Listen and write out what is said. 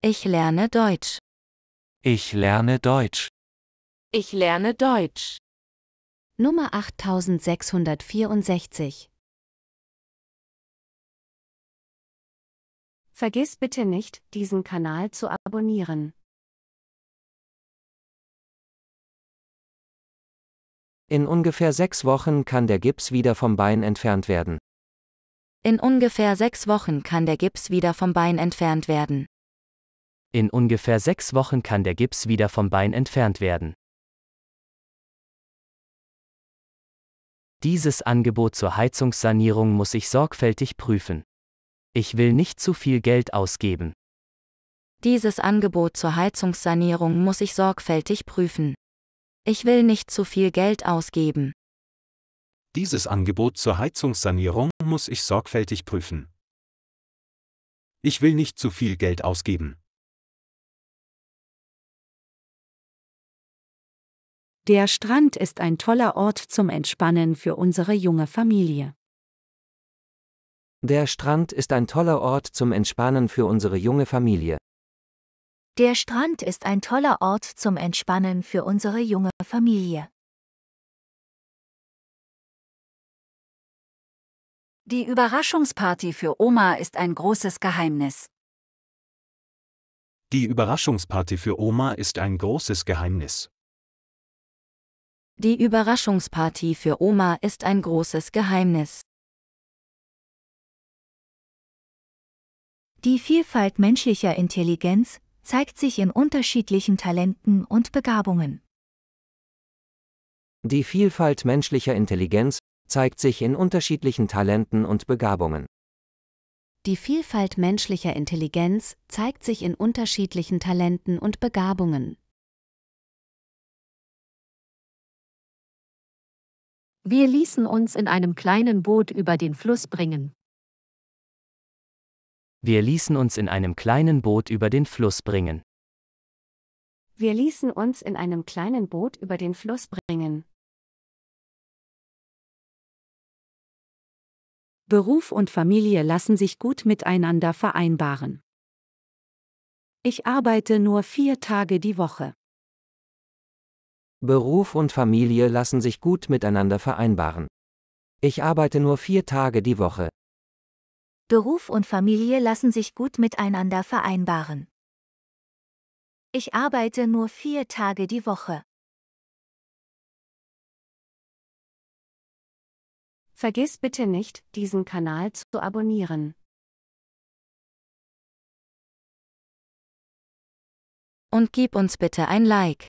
Ich lerne Deutsch. Ich lerne Deutsch. Ich lerne Deutsch. Nummer 8664. Vergiss bitte nicht, diesen Kanal zu abonnieren. In ungefähr sechs Wochen kann der Gips wieder vom Bein entfernt werden. In ungefähr sechs Wochen kann der Gips wieder vom Bein entfernt werden. In ungefähr sechs Wochen kann der Gips wieder vom Bein entfernt werden. Dieses Angebot zur Heizungssanierung muss ich sorgfältig prüfen. Ich will nicht zu viel Geld ausgeben. Dieses Angebot zur Heizungssanierung muss ich sorgfältig prüfen. Ich will nicht zu viel Geld ausgeben. Dieses Angebot zur Heizungssanierung muss ich sorgfältig prüfen. Ich will nicht zu viel Geld ausgeben. Der Strand ist ein toller Ort zum Entspannen für unsere junge Familie. Der Strand ist ein toller Ort zum Entspannen für unsere junge Familie. Der Strand ist ein toller Ort zum Entspannen für unsere junge Familie. Die Überraschungsparty für Oma ist ein großes Geheimnis. Die Überraschungsparty für Oma ist ein großes Geheimnis. Die Überraschungsparty für Oma ist ein großes Geheimnis. Die Vielfalt menschlicher Intelligenz zeigt sich in unterschiedlichen Talenten und Begabungen. Die Vielfalt menschlicher Intelligenz zeigt sich in unterschiedlichen Talenten und Begabungen. Die Vielfalt menschlicher Intelligenz zeigt sich in unterschiedlichen Talenten und Begabungen. Wir ließen uns in einem kleinen Boot über den Fluss bringen. Wir ließen uns in einem kleinen Boot über den Fluss bringen. Wir ließen uns in einem kleinen Boot über den Fluss bringen. Beruf und Familie lassen sich gut miteinander vereinbaren. Ich arbeite nur vier Tage die Woche. Beruf und Familie lassen sich gut miteinander vereinbaren. Ich arbeite nur vier Tage die Woche. Beruf und Familie lassen sich gut miteinander vereinbaren. Ich arbeite nur vier Tage die Woche. Vergiss bitte nicht, diesen Kanal zu abonnieren. Und gib uns bitte ein Like.